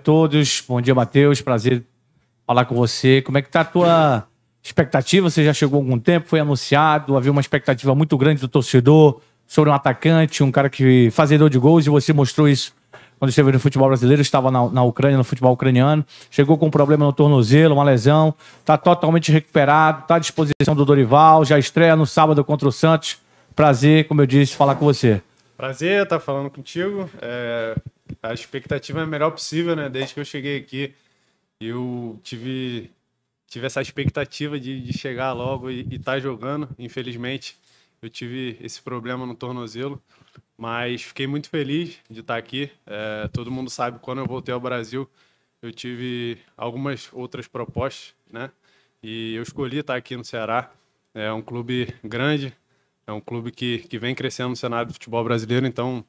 todos. Bom dia, Matheus. Prazer falar com você. Como é que tá a tua expectativa? Você já chegou há algum tempo, foi anunciado, havia uma expectativa muito grande do torcedor sobre um atacante, um cara que fazedor de gols, e você mostrou isso quando esteve no futebol brasileiro, estava na, na Ucrânia, no futebol ucraniano, chegou com um problema no tornozelo, uma lesão, está totalmente recuperado, está à disposição do Dorival, já estreia no sábado contra o Santos. Prazer, como eu disse, falar com você. Prazer estar tá falando contigo. É, a expectativa é a melhor possível, né? Desde que eu cheguei aqui, eu tive, tive essa expectativa de, de chegar logo e estar tá jogando. Infelizmente, eu tive esse problema no tornozelo, mas fiquei muito feliz de estar tá aqui. É, todo mundo sabe quando eu voltei ao Brasil, eu tive algumas outras propostas, né? E eu escolhi estar tá aqui no Ceará. É um clube grande, é um clube que, que vem crescendo no cenário do futebol brasileiro, então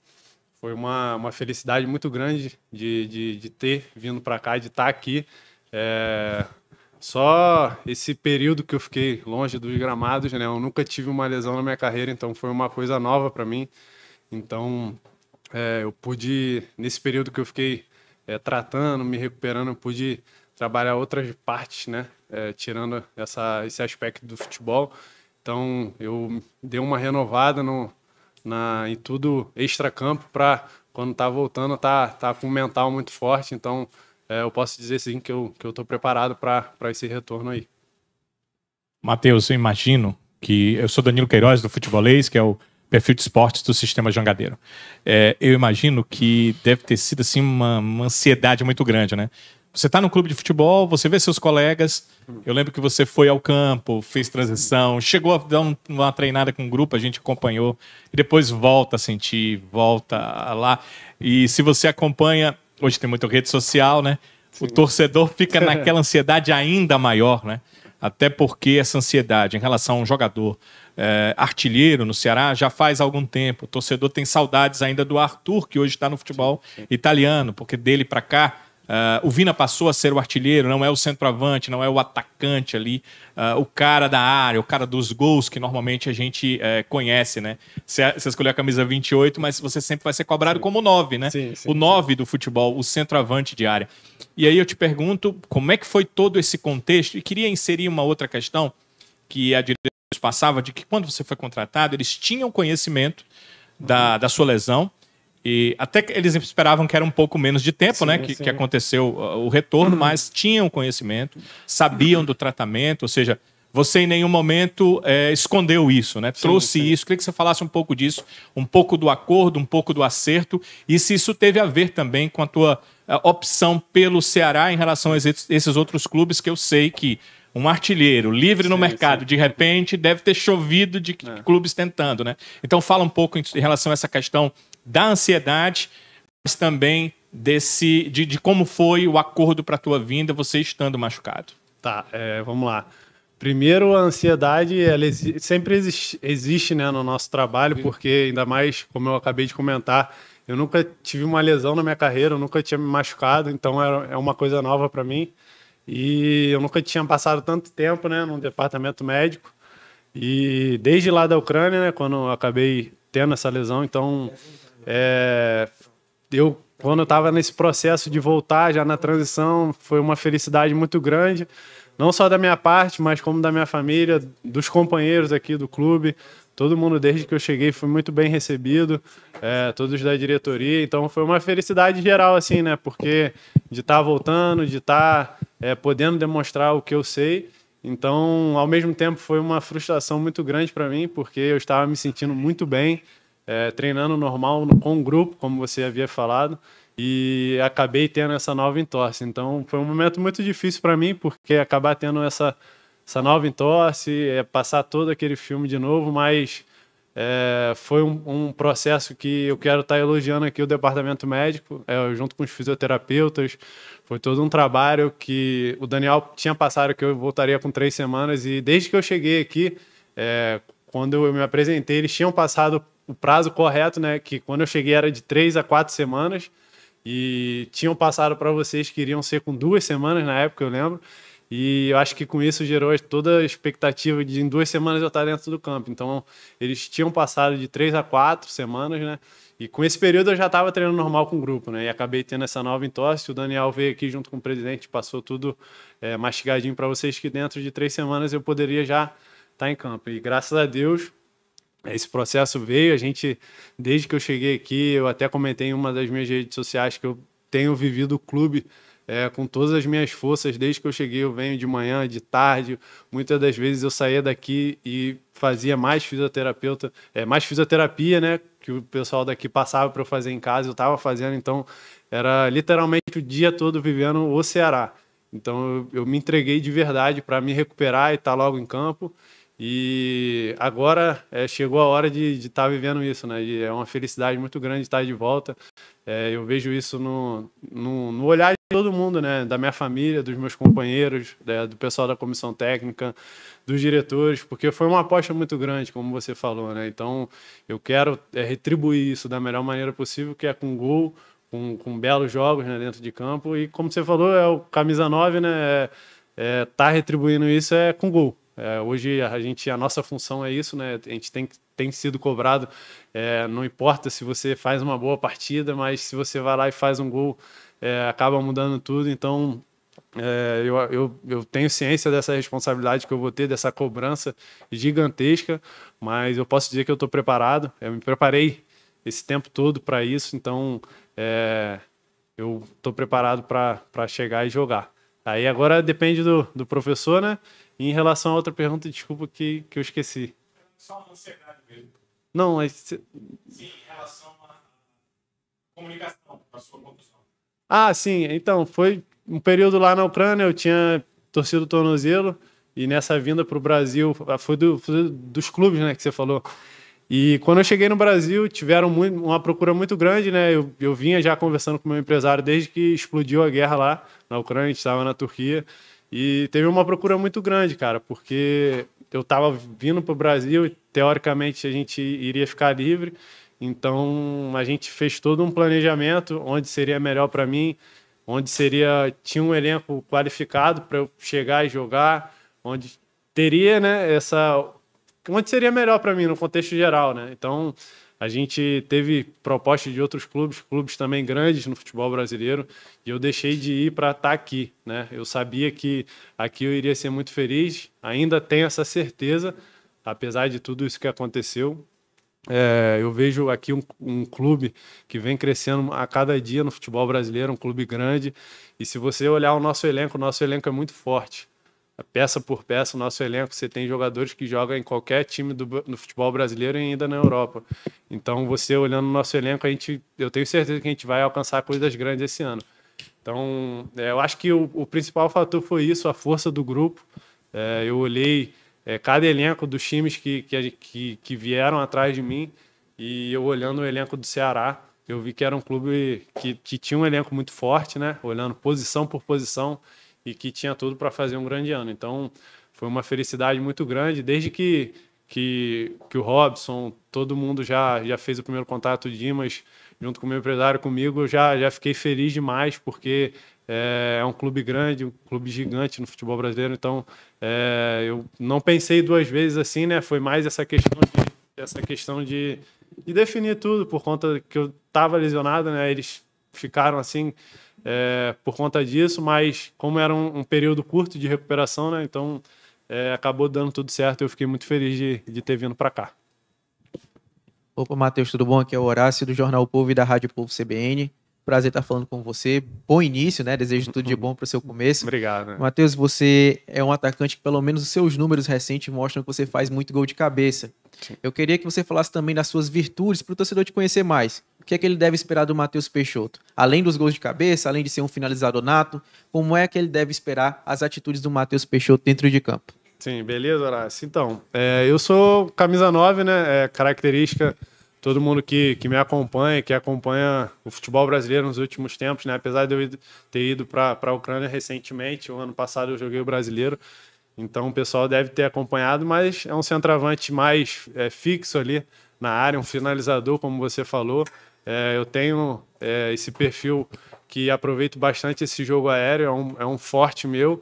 foi uma, uma felicidade muito grande de, de, de ter vindo para cá, de estar tá aqui. É, só esse período que eu fiquei longe dos gramados, né? Eu nunca tive uma lesão na minha carreira, então foi uma coisa nova para mim. Então, é, eu pude, nesse período que eu fiquei é, tratando, me recuperando, eu pude trabalhar outras partes, né? É, tirando essa, esse aspecto do futebol. Então, eu dei uma renovada no, na, em tudo extra-campo para quando tá voltando, tá, tá com um mental muito forte. Então, é, eu posso dizer sim que eu, que eu tô preparado para esse retorno aí. Matheus, eu imagino que. Eu sou Danilo Queiroz, do Futebolês, que é o perfil de esportes do Sistema Jangadeiro. É, eu imagino que deve ter sido assim uma, uma ansiedade muito grande, né? você está no clube de futebol, você vê seus colegas. Eu lembro que você foi ao campo, fez transição, chegou a dar um, uma treinada com um grupo, a gente acompanhou, e depois volta a sentir, volta lá. E se você acompanha, hoje tem muita rede social, né? Sim. O torcedor fica naquela ansiedade ainda maior, né? Até porque essa ansiedade em relação a um jogador é, artilheiro no Ceará já faz algum tempo. O torcedor tem saudades ainda do Arthur, que hoje está no futebol Sim. italiano, porque dele para cá Uh, o Vina passou a ser o artilheiro, não é o centroavante, não é o atacante ali, uh, o cara da área, o cara dos gols que normalmente a gente uh, conhece, né? Você escolheu a camisa 28, mas você sempre vai ser cobrado sim. como 9, né? Sim, sim, o 9 do futebol, o centroavante de área. E aí eu te pergunto como é que foi todo esse contexto, e queria inserir uma outra questão que a diretoria passava, de que quando você foi contratado, eles tinham conhecimento da, da sua lesão e até eles esperavam que era um pouco menos de tempo, sim, né? Que, sim. que aconteceu uh, o retorno, uhum. mas tinham conhecimento, sabiam do tratamento, ou seja, você em nenhum momento é, escondeu isso, né? Sim, Trouxe sim. isso. Queria que você falasse um pouco disso, um pouco do acordo, um pouco do acerto, e se isso teve a ver também com a tua a eh, opção pelo Ceará em relação a esses outros clubes que eu sei que um artilheiro livre no mercado, sim. de repente deve ter chovido de é. clubes tentando, né? Então fala um pouco em relação a essa questão da ansiedade, mas também desse de, de como foi o acordo para a tua vinda, você estando machucado. Tá, é, vamos lá. Primeiro, a ansiedade ela exi sempre exi existe, né, no nosso trabalho, porque ainda mais, como eu acabei de comentar, eu nunca tive uma lesão na minha carreira, eu nunca tinha me machucado, então é, é uma coisa nova para mim. E eu nunca tinha passado tanto tempo, né, num departamento médico. E desde lá da Ucrânia, né, quando eu acabei tendo essa lesão, então é, eu quando eu estava nesse processo de voltar já na transição, foi uma felicidade muito grande, não só da minha parte, mas como da minha família, dos companheiros aqui do clube. Todo mundo, desde que eu cheguei, foi muito bem recebido, é, todos da diretoria. Então, foi uma felicidade geral, assim, né? Porque de estar tá voltando, de estar tá é, podendo demonstrar o que eu sei. Então, ao mesmo tempo, foi uma frustração muito grande para mim, porque eu estava me sentindo muito bem, é, treinando normal com o grupo, como você havia falado, e acabei tendo essa nova entorse. Então, foi um momento muito difícil para mim, porque acabar tendo essa, essa nova entorse, é, passar todo aquele filme de novo, mas é, foi um, um, processo que eu quero estar tá elogiando aqui o departamento médico, é, junto com os fisioterapeutas. Foi todo um trabalho que o Daniel tinha passado que eu voltaria com três semanas e desde que eu cheguei aqui, é, quando eu me apresentei, eles tinham passado o prazo correto, né? Que quando eu cheguei era de três a quatro semanas e tinham passado para vocês que iriam ser com duas semanas na época, eu lembro. E eu acho que com isso gerou toda a expectativa de em duas semanas eu estar dentro do campo. Então, eles tinham passado de três a quatro semanas, né? E com esse período eu já estava treinando normal com o grupo, né? E acabei tendo essa nova entorse. O Daniel veio aqui junto com o presidente, passou tudo é, mastigadinho para vocês que dentro de três semanas eu poderia já estar tá em campo. E graças a Deus esse processo veio. A gente, desde que eu cheguei aqui, eu até comentei em uma das minhas redes sociais que eu tenho vivido o clube é, com todas as minhas forças. Desde que eu cheguei, eu venho de manhã, de tarde. Muitas das vezes eu saía daqui e fazia mais fisioterapeuta, é, mais fisioterapia, né? Que o pessoal daqui passava para eu fazer em casa, eu estava fazendo. Então, era literalmente o dia todo vivendo o Ceará. Então, eu, eu me entreguei de verdade para me recuperar e estar tá logo em campo. E agora é, chegou a hora de estar tá vivendo isso, né? E é uma felicidade muito grande estar de volta. É, eu vejo isso no, no, no, olhar de todo mundo, né? Da minha família, dos meus companheiros, né? do pessoal da comissão técnica, dos diretores, porque foi uma aposta muito grande, como você falou, né? Então eu quero é, retribuir isso da melhor maneira possível, que é com gol, com, com belos jogos né? dentro de campo. E como você falou, é o camisa 9, né? É, é, tá retribuindo isso é com gol. É, hoje a gente a nossa função é isso, né? A gente tem, tem sido cobrado. É, não importa se você faz uma boa partida, mas se você vai lá e faz um gol, é, acaba mudando tudo. Então é, eu, eu, eu tenho ciência dessa responsabilidade que eu vou ter, dessa cobrança gigantesca, mas eu posso dizer que eu estou preparado. Eu me preparei esse tempo todo para isso, então é, eu estou preparado para chegar e jogar. Aí agora depende do, do professor, né? E em relação a outra pergunta, desculpa que, que eu esqueci. Só uma ansiedade mesmo. Não, mas. Sim, em relação à comunicação, à sua condução. Ah, sim. Então, foi um período lá na Ucrânia, eu tinha torcido o tornozelo. E nessa vinda para o Brasil, ah, foi, do, foi dos clubes né, que você falou. E quando eu cheguei no Brasil, tiveram muito, uma procura muito grande, né? Eu, eu vinha já conversando com meu empresário desde que explodiu a guerra lá na Ucrânia, a gente estava na Turquia. E teve uma procura muito grande, cara, porque eu estava vindo para o Brasil e, teoricamente, a gente iria ficar livre. Então, a gente fez todo um planejamento onde seria melhor para mim, onde seria tinha um elenco qualificado para eu chegar e jogar, onde teria, né, essa onde seria melhor para mim no contexto geral, né? Então, a gente teve proposta de outros clubes, clubes também grandes no futebol brasileiro, e eu deixei de ir para estar tá aqui. Né? Eu sabia que aqui eu iria ser muito feliz, ainda tenho essa certeza, apesar de tudo isso que aconteceu. É, eu vejo aqui um, um, clube que vem crescendo a cada dia no futebol brasileiro, um clube grande. E se você olhar o nosso elenco, o nosso elenco é muito forte peça por peça, o nosso elenco, você tem jogadores que jogam em qualquer time do, futebol brasileiro e ainda na Europa. Então, você olhando o nosso elenco, a gente, eu tenho certeza que a gente vai alcançar coisas grandes esse ano. Então, é, eu acho que o, o, principal fator foi isso, a força do grupo. É, eu olhei é, cada elenco dos times que, que, que, que vieram atrás de mim e eu olhando o elenco do Ceará, eu vi que era um clube que, que tinha um elenco muito forte, né? Olhando posição por posição, e que tinha tudo para fazer um grande ano. Então, foi uma felicidade muito grande, desde que que, que o Robson, todo mundo já já fez o primeiro contato de Dimas junto com o meu empresário comigo, eu já já fiquei feliz demais porque é, é um clube grande, um clube gigante no futebol brasileiro. Então, é, eu não pensei duas vezes assim, né? Foi mais essa questão de, essa questão de, de definir tudo por conta que eu estava lesionado, né? Eles ficaram assim é, por conta disso, mas como era um, um período curto de recuperação, né, então é, acabou dando tudo certo. Eu fiquei muito feliz de, de ter vindo para cá. Opa, Matheus, tudo bom? Aqui é o Horácio do Jornal Povo e da Rádio Povo CBN. Prazer estar falando com você. Bom início, né? Desejo tudo de bom para o seu começo. Obrigado. Matheus, você é um atacante que, pelo menos, os seus números recentes mostram que você faz muito gol de cabeça. Eu queria que você falasse também das suas virtudes para o torcedor te conhecer mais. O que é que ele deve esperar do Matheus Peixoto? Além dos gols de cabeça, além de ser um finalizador nato, como é que ele deve esperar as atitudes do Matheus Peixoto dentro de campo? Sim, beleza, Horácio? Então, é, eu sou camisa 9, né? É, característica todo mundo que, que me acompanha, que acompanha o futebol brasileiro nos últimos tempos, né? Apesar de eu ter ido para a Ucrânia recentemente, o ano passado eu joguei o brasileiro, então o pessoal deve ter acompanhado, mas é um centroavante mais é, fixo ali na área, um finalizador, como você falou. É, eu tenho é, esse perfil que aproveito bastante esse jogo aéreo, é um, é um forte meu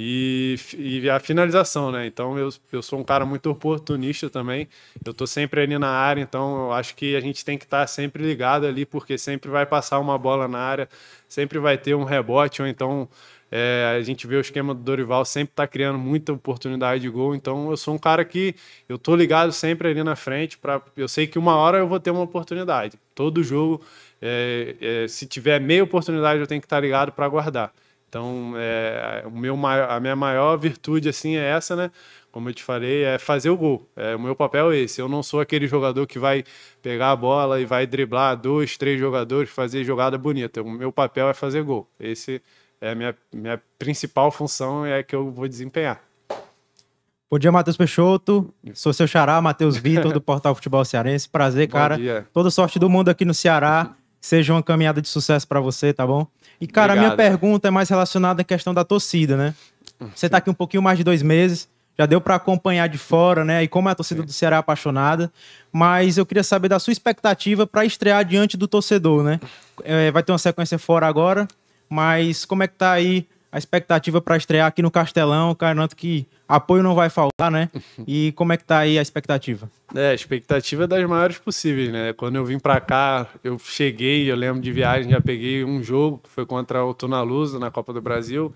e, e, a finalização, né? Então eu, eu sou um cara muito oportunista também. Eu tô sempre ali na área, então eu acho que a gente tem que estar tá sempre ligado ali, porque sempre vai passar uma bola na área, sempre vai ter um rebote, ou então é, a gente vê o esquema do Dorival sempre tá criando muita oportunidade de gol. Então eu sou um cara que eu tô ligado sempre ali na frente. para eu sei que uma hora eu vou ter uma oportunidade. Todo jogo, é, é, se tiver meia oportunidade, eu tenho que estar tá ligado para guardar. Então, é, o meu, a minha maior virtude assim é essa, né? Como eu te falei, é fazer o gol. É, o meu papel é esse. Eu não sou aquele jogador que vai pegar a bola e vai driblar dois, três jogadores, fazer jogada bonita. O meu papel é fazer gol. Esse é a minha, minha principal função é que eu vou desempenhar. Bom dia, Matheus Peixoto. Sou seu xará, Matheus Vitor, do Portal Futebol Cearense. Prazer, cara. Toda sorte do mundo aqui no Ceará seja uma caminhada de sucesso para você, tá bom? E, cara, Obrigado. a minha pergunta é mais relacionada à questão da torcida, né? Hum, você tá aqui um pouquinho mais de dois meses, já deu para acompanhar de fora, né? E como é a torcida Sim. do Ceará apaixonada, mas eu queria saber da sua expectativa para estrear diante do torcedor, né? É, vai ter uma sequência fora agora, mas como é que tá aí a expectativa para estrear aqui no Castelão? Garanto que apoio não vai faltar, né? E como é que tá aí a expectativa? É, a expectativa é das maiores possíveis, né? Quando eu vim para cá, eu cheguei, eu lembro de viagem, já peguei um jogo que foi contra o Tunalusa na Copa do Brasil.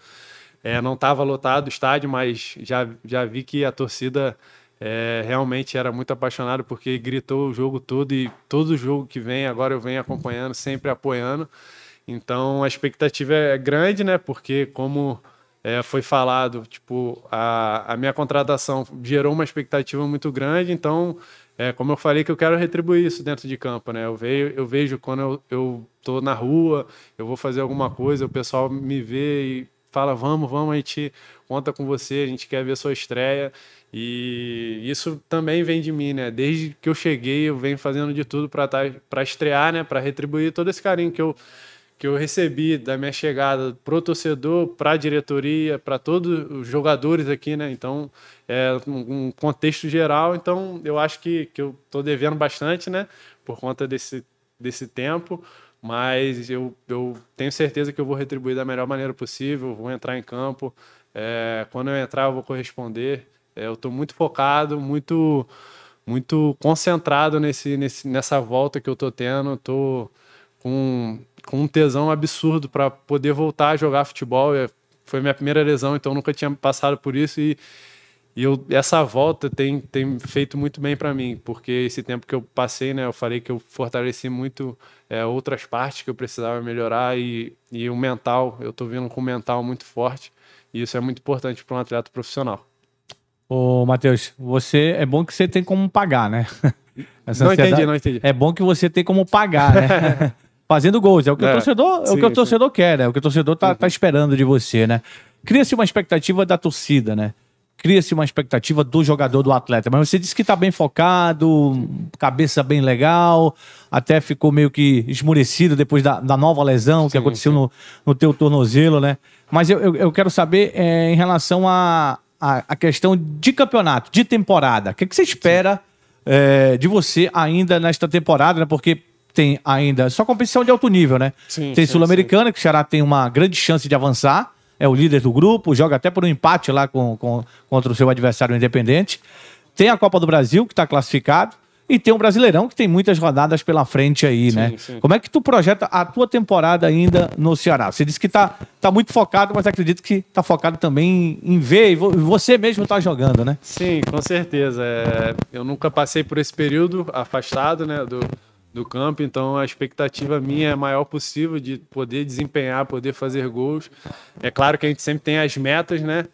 É, não estava lotado o estádio, mas já, já vi que a torcida é, realmente era muito apaixonada porque gritou o jogo todo e todo jogo que vem agora eu venho acompanhando, sempre apoiando. Então a expectativa é grande, né? Porque como é, foi falado, tipo, a, a minha contratação gerou uma expectativa muito grande, então, é, como eu falei, que eu quero retribuir isso dentro de campo, né? Eu, veio, eu vejo quando eu, eu tô na rua, eu vou fazer alguma coisa, o pessoal me vê e fala, vamos, vamos, a gente conta com você, a gente quer ver sua estreia. E isso também vem de mim, né? Desde que eu cheguei, eu venho fazendo de tudo para tá, estrear, né? Para retribuir todo esse carinho que eu que eu recebi da minha chegada pro torcedor, para a diretoria, para todos os jogadores aqui, né? Então, é um contexto geral. Então, eu acho que, que eu tô devendo bastante, né? Por conta desse, desse tempo. Mas eu, eu tenho certeza que eu vou retribuir da melhor maneira possível, vou entrar em campo. É, quando eu entrar, eu vou corresponder. É, eu estou muito focado, muito muito concentrado nesse, nesse, nessa volta que eu tô tendo. Tô com com um tesão absurdo para poder voltar a jogar futebol. Foi minha primeira lesão, então nunca tinha passado por isso e, e eu, essa volta tem, tem feito muito bem para mim, porque esse tempo que eu passei, né, eu falei que eu fortaleci muito é, outras partes que eu precisava melhorar e, e o mental, eu estou vindo com um mental muito forte e isso é muito importante para um atleta profissional. Ô, Matheus, você é bom que você tem como pagar, né? Essa não entendi, não entendi. É bom que você tem como pagar, né? fazendo gols. É o que, é, o, torcedor, sim, é o, que o torcedor quer, né? O que o torcedor tá, tá uhum. tá esperando de você, né? Cria-se uma expectativa da torcida, né? Cria-se uma expectativa do jogador, do atleta. Mas você disse que tá bem focado, cabeça bem legal, até ficou meio que esmurecido depois da, da nova lesão que sim, aconteceu sim. No, no teu tornozelo, né? Mas eu, eu, eu quero saber é, em relação à a, a, a, questão de campeonato, de temporada. O que, é que você espera é, de você ainda nesta temporada, né? Porque tem ainda. Só competição de alto nível, né? Sim, tem Sul-Americana, que o Ceará tem uma grande chance de avançar. É o líder do grupo, joga até por um empate lá com, com contra o seu adversário independente. Tem a Copa do Brasil, que está classificado. E tem o um Brasileirão, que tem muitas rodadas pela frente aí, sim, né? Sim. Como é que tu projeta a tua temporada ainda no Ceará? Você disse que tá, tá muito focado, mas acredito que tá focado também em ver, e você mesmo tá jogando, né? Sim, com certeza. É, eu nunca passei por esse período afastado, né, do, do campo, então a expectativa minha é a maior possível de poder desempenhar, poder fazer gols. É claro que a gente sempre tem as metas, né?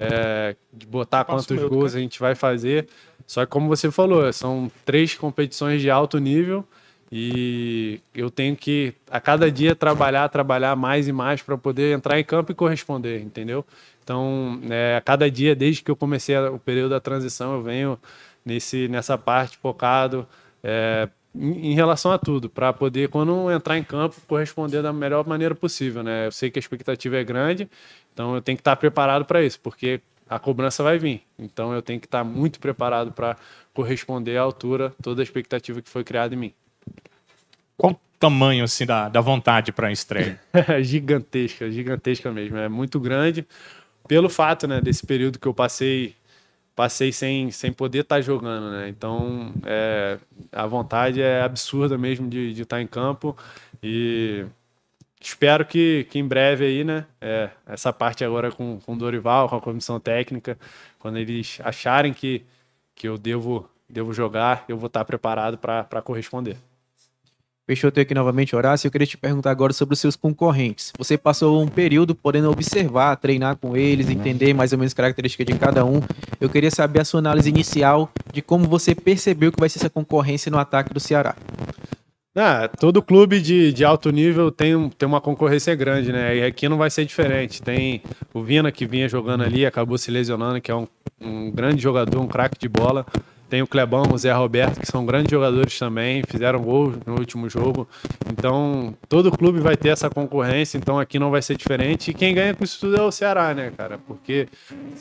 É, de botar quantos gols cara. Né? a gente vai fazer. Só que como você falou, são três competições de alto nível e eu tenho que a cada dia trabalhar, trabalhar mais e mais para poder entrar em campo e corresponder, entendeu? Então, é, a cada dia, desde que eu comecei o período da transição, eu venho nesse, nessa parte focado, é, em, relação a tudo, para poder, quando entrar em campo, corresponder da melhor maneira possível, né? Eu sei que a expectativa é grande, então eu tenho que estar tá preparado para isso, porque a cobrança vai vir. Então eu tenho que estar tá muito preparado para corresponder à altura toda a expectativa que foi criada em mim. Qual o tamanho assim da, da vontade para a estreia? gigantesca, gigantesca mesmo. É muito grande. Pelo fato né, desse período que eu passei passei sem, sem poder estar tá jogando, né? Então, é, a vontade é absurda mesmo de estar tá em campo e espero que, que em breve aí, né? É, essa parte agora com, com o Dorival, com a comissão técnica, quando eles acharem que, que eu devo, devo jogar, eu vou estar tá preparado para corresponder. Peixoto aqui novamente, Horácio. Eu queria te perguntar agora sobre os seus concorrentes. Você passou um período podendo observar, treinar com eles, entender mais ou menos características de cada um. Eu queria saber a sua análise inicial de como você percebeu que vai ser essa concorrência no ataque do Ceará. Ah, todo clube de, de alto nível tem, tem uma concorrência grande, né? E aqui não vai ser diferente. Tem o Vina que vinha jogando ali, acabou se lesionando, que é um, um grande jogador, um craque de bola. Tem o Clebão, o Zé Roberto, que são grandes jogadores também, fizeram gol no último jogo. Então, todo clube vai ter essa concorrência, então aqui não vai ser diferente. E quem ganha com isso tudo é o Ceará, né, cara? Porque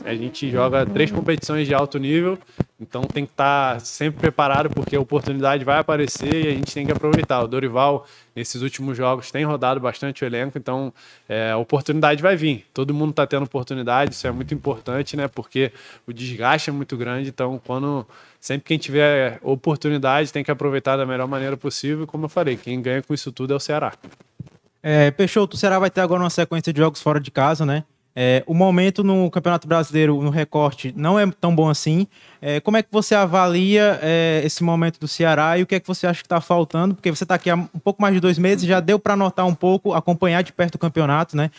a gente joga três competições de alto nível, então tem que estar tá sempre preparado, porque a oportunidade vai aparecer e a gente tem que aproveitar. O Dorival, nesses últimos jogos, tem rodado bastante o elenco, então é, a oportunidade vai vir. Todo mundo está tendo oportunidade, isso é muito importante, né? Porque o desgaste é muito grande, então quando sempre quem tiver oportunidade tem que aproveitar da melhor maneira possível. Como eu falei, quem ganha com isso tudo é o Ceará. É, Peixoto, o Ceará vai ter agora uma sequência de jogos fora de casa, né? É, o momento no Campeonato Brasileiro, no recorte, não é tão bom assim. É, como é que você avalia é, esse momento do Ceará e o que é que você acha que está faltando? Porque você está aqui há um pouco mais de dois meses, já deu para notar um pouco, acompanhar de perto o campeonato, né?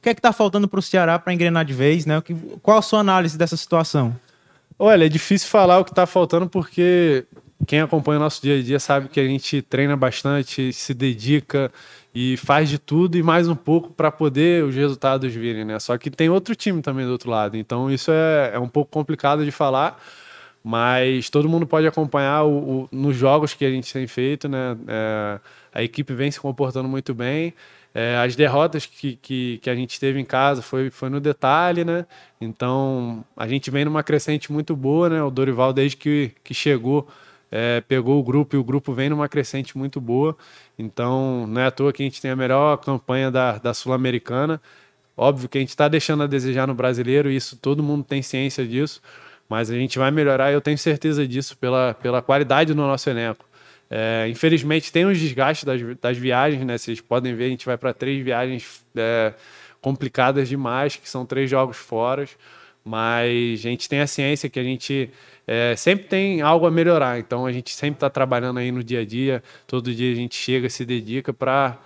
O que é que está faltando para o Ceará para engrenar de vez, né? Qual a sua análise dessa situação? Olha, é difícil falar o que está faltando porque quem acompanha o nosso dia a dia sabe que a gente treina bastante, se dedica e faz de tudo e mais um pouco para poder os resultados virem, né? Só que tem outro time também do outro lado, então isso é, é um pouco complicado de falar, mas todo mundo pode acompanhar o, o nos jogos que a gente tem feito, né? É, a equipe vem se comportando muito bem é, as derrotas que, que, que, a gente teve em casa foi, foi no detalhe, né? Então a gente vem numa crescente muito boa, né? O Dorival, desde que, que chegou, é, pegou o grupo e o grupo vem numa crescente muito boa. Então não é à toa que a gente tem a melhor campanha da, da Sul-Americana. Óbvio que a gente está deixando a desejar no brasileiro, isso todo mundo tem ciência disso, mas a gente vai melhorar, eu tenho certeza disso, pela, pela qualidade do nosso elenco. É, infelizmente tem os desgastes das, das, viagens, né? Vocês podem ver, a gente vai para três viagens é, complicadas demais, que são três jogos fora. Mas a gente tem a ciência que a gente é, sempre tem algo a melhorar. Então a gente sempre está trabalhando aí no dia a dia. Todo dia a gente chega, se dedica para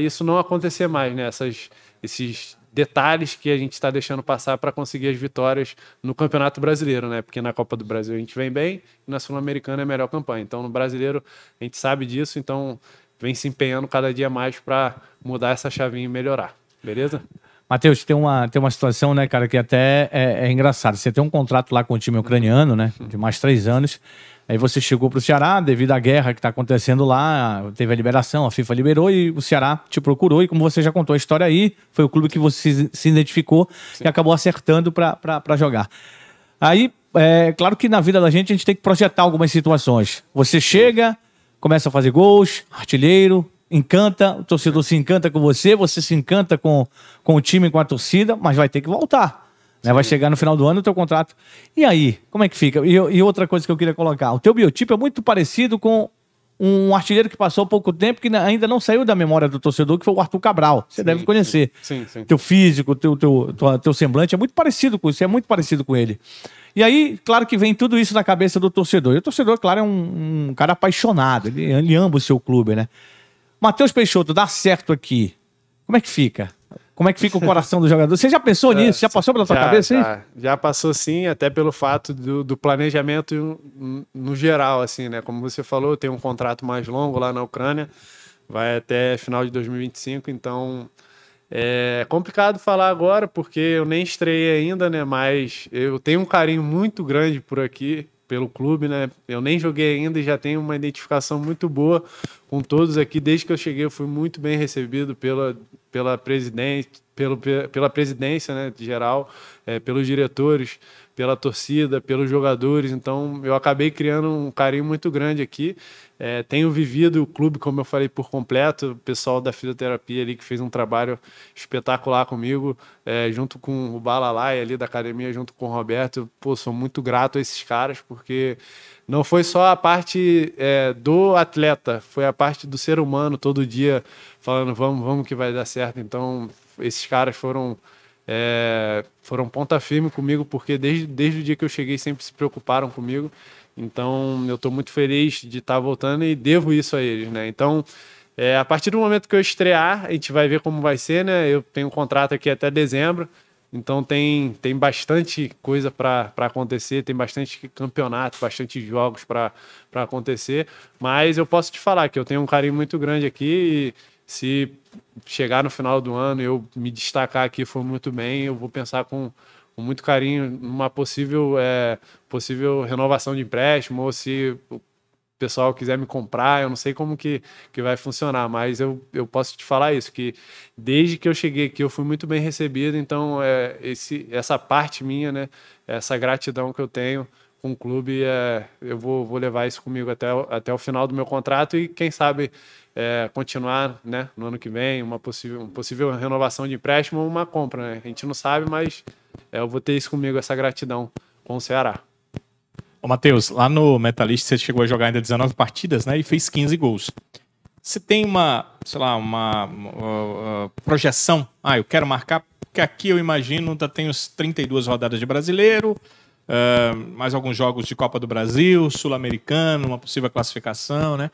isso não acontecer mais, né? Essas, esses detalhes que a gente está deixando passar para conseguir as vitórias no Campeonato Brasileiro, né? Porque na Copa do Brasil a gente vem bem e na Sul-Americana é a melhor campanha. Então, no brasileiro, a gente sabe disso, então vem se empenhando cada dia mais para mudar essa chavinha e melhorar. Beleza? Matheus, tem uma, tem uma situação, né, cara, que até é, é engraçado. Você tem um contrato lá com o time ucraniano, né, de mais três anos. Aí você chegou para o Ceará, devido à guerra que está acontecendo lá, teve a liberação, a FIFA liberou e o Ceará te procurou. E como você já contou a história aí, foi o clube que você se identificou Sim. e acabou acertando para jogar. Aí, é claro que na vida da gente, a gente tem que projetar algumas situações. Você chega, começa a fazer gols, artilheiro, encanta, o torcedor se encanta com você, você se encanta com, com o time, com a torcida, mas vai ter que voltar. Né? Vai chegar no final do ano o teu contrato. E aí, como é que fica? E, e, outra coisa que eu queria colocar: o teu biotipo é muito parecido com um artilheiro que passou pouco tempo, que ainda não saiu da memória do torcedor, que foi o Arthur Cabral. Você sim, deve conhecer. Sim, sim. Teu físico, teu, teu, teu, teu semblante é muito parecido com isso, é muito parecido com ele. E aí, claro que vem tudo isso na cabeça do torcedor. E o torcedor, claro, é um, um cara apaixonado, ele, ele ama o seu clube, né? Matheus Peixoto, dá certo aqui. Como é que fica? Como é que fica o coração do jogador? Você já pensou nisso? Já passou pela sua cabeça já, Já passou sim, até pelo fato do, do, planejamento no geral, assim, né? Como você falou, tem um contrato mais longo lá na Ucrânia, vai até final de 2025, então é complicado falar agora porque eu nem estreiei ainda, né? Mas eu tenho um carinho muito grande por aqui, pelo clube, né? Eu nem joguei ainda e já tenho uma identificação muito boa com todos aqui. Desde que eu cheguei, eu fui muito bem recebido pela, pela presidente, pelo, pela presidência, né, geral, é, pelos diretores pela torcida, pelos jogadores. Então eu acabei criando um carinho muito grande aqui. É, tenho vivido o clube, como eu falei, por completo. O pessoal da fisioterapia ali que fez um trabalho espetacular comigo, é, junto com o Balalai ali da academia, junto com o Roberto. Pô, sou muito grato a esses caras, porque não foi só a parte é, do atleta, foi a parte do ser humano todo dia falando vamos, vamos que vai dar certo. Então, esses caras foram é, foram ponta firme comigo, porque desde, desde o dia que eu cheguei sempre se preocuparam comigo. Então eu estou muito feliz de estar tá voltando e devo isso a eles, né? Então. É, a partir do momento que eu estrear, a gente vai ver como vai ser, né? Eu tenho um contrato aqui até dezembro, então tem, tem bastante coisa para acontecer, tem bastante campeonato, bastante jogos para acontecer. Mas eu posso te falar que eu tenho um carinho muito grande aqui e se chegar no final do ano eu me destacar aqui foi muito bem, eu vou pensar com, com muito carinho numa possível, é, possível renovação de empréstimo ou se o pessoal quiser me comprar, eu não sei como que, que vai funcionar, mas eu, eu posso te falar isso, que desde que eu cheguei aqui eu fui muito bem recebido, então é, esse, essa parte minha, né, essa gratidão que eu tenho com o clube, é, eu vou, vou levar isso comigo até, até o final do meu contrato e quem sabe é, continuar né, no ano que vem, uma possível, uma possível renovação de empréstimo ou uma compra. Né? A gente não sabe, mas é, eu vou ter isso comigo, essa gratidão com o Ceará. Ô, Matheus, lá no Metalist você chegou a jogar ainda 19 partidas né, e fez 15 gols. Você tem uma, sei lá, uma, uma, uma projeção? Ah, eu quero marcar, porque aqui eu imagino ainda tem os 32 rodadas de brasileiro, uh, mais alguns jogos de Copa do Brasil, Sul-Americano, uma possível classificação, né?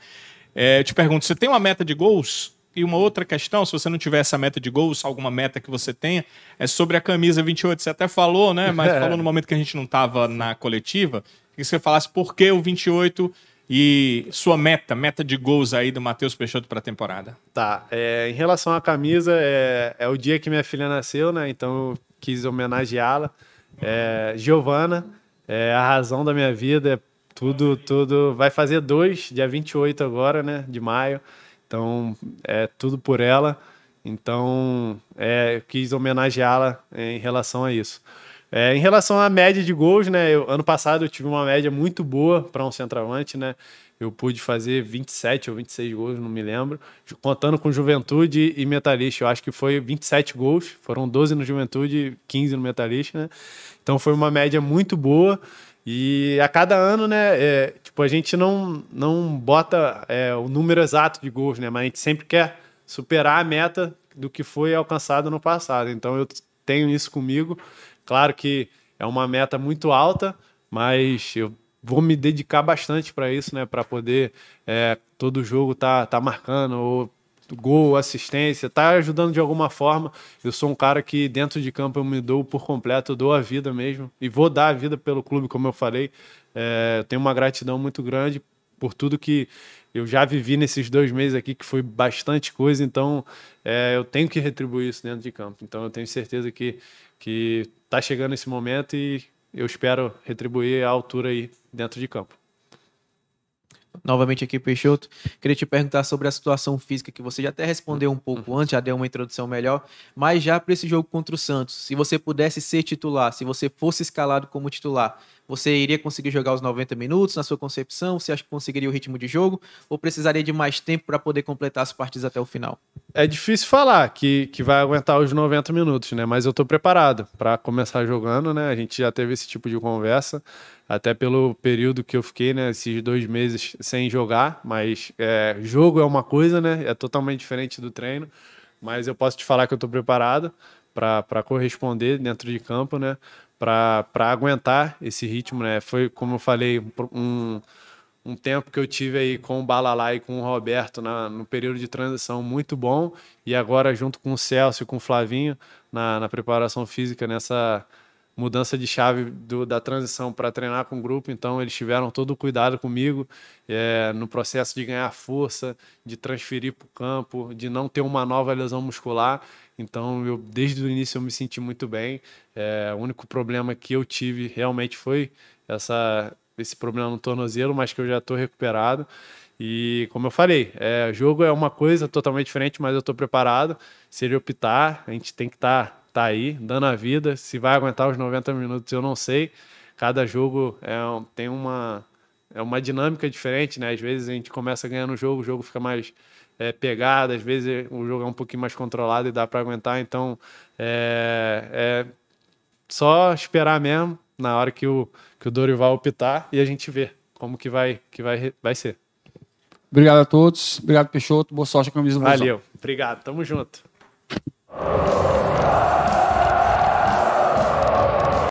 É, eu te pergunto, você tem uma meta de gols? E uma outra questão, se você não tiver essa meta de gols, alguma meta que você tenha, é sobre a camisa 28. Você até falou, né? Mas falou no momento que a gente não estava na coletiva, que você falasse por que o 28 e sua meta, meta de gols aí do Matheus Peixoto para a temporada. Tá. É, em relação à camisa, é, é o dia que minha filha nasceu, né? Então eu quis homenageá-la. É, Giovana, é a razão da minha vida, é tudo, tudo. Vai fazer dois, dia 28 agora, né? De maio. Então, é tudo por ela. Então, é, quis homenageá-la em relação a isso. É, em relação à média de gols, né? Eu, ano passado eu tive uma média muito boa para um centroavante, né? eu pude fazer 27 ou 26 gols, não me lembro, contando com Juventude e Metalista. Eu acho que foi 27 gols, foram 12 no Juventude, 15 no Metalista, né? Então foi uma média muito boa. E a cada ano, né, é, tipo, a gente não, não bota é, o número exato de gols, né? Mas a gente sempre quer superar a meta do que foi alcançado no passado. Então eu tenho isso comigo. Claro que é uma meta muito alta, mas eu vou me dedicar bastante para isso, né? Para poder é, todo jogo tá, tá marcando ou gol, assistência, tá ajudando de alguma forma. Eu sou um cara que dentro de campo eu me dou por completo, dou a vida mesmo e vou dar a vida pelo clube, como eu falei. É, eu tenho uma gratidão muito grande por tudo que eu já vivi nesses dois meses aqui, que foi bastante coisa, então é, eu tenho que retribuir isso dentro de campo. Então eu tenho certeza que, que tá chegando esse momento e eu espero retribuir a altura aí dentro de campo. Novamente aqui, Peixoto. Queria te perguntar sobre a situação física, que você já até respondeu um pouco uhum. antes, já deu uma introdução melhor, mas já para esse jogo contra o Santos, se você pudesse ser titular, se você fosse escalado como titular, você iria conseguir jogar os 90 minutos na sua concepção? Você acha que conseguiria o ritmo de jogo? Ou precisaria de mais tempo para poder completar as partidas até o final? É difícil falar que, que vai aguentar os 90 minutos, né? Mas eu estou preparado para começar jogando, né? A gente já teve esse tipo de conversa, até pelo período que eu fiquei, né? Esses dois meses sem jogar, mas é, jogo é uma coisa, né? É totalmente diferente do treino. Mas eu posso te falar que eu estou preparado para corresponder dentro de campo, né? para aguentar esse ritmo, né? Foi, como eu falei, um, um tempo que eu tive aí com o Balalá e com o Roberto na, no período de transição muito bom, e agora junto com o Celso e com o Flavinho na, na preparação física, nessa mudança de chave do, da transição para treinar com o grupo, então eles tiveram todo o cuidado comigo é, no processo de ganhar força, de transferir para o campo, de não ter uma nova lesão muscular. Então, eu, desde o início eu me senti muito bem. É, o único problema que eu tive realmente foi essa, esse problema no tornozelo, mas que eu já estou recuperado. E como eu falei, é, jogo é uma coisa totalmente diferente, mas eu estou preparado. Se ele optar, a gente tem que estar tá, tá aí, dando a vida. Se vai aguentar os 90 minutos, eu não sei. Cada jogo é, tem uma, é uma dinâmica diferente, né? Às vezes a gente começa ganhando o jogo, o jogo fica mais é, pegada, às vezes é, o jogo é um pouquinho mais controlado e dá para aguentar, então é, é, só esperar mesmo na hora que o, que o Dorival optar e a gente vê como que vai, que vai, vai ser. Obrigado a todos, obrigado Peixoto, boa sorte com a camisa Valeu, obrigado, tamo junto.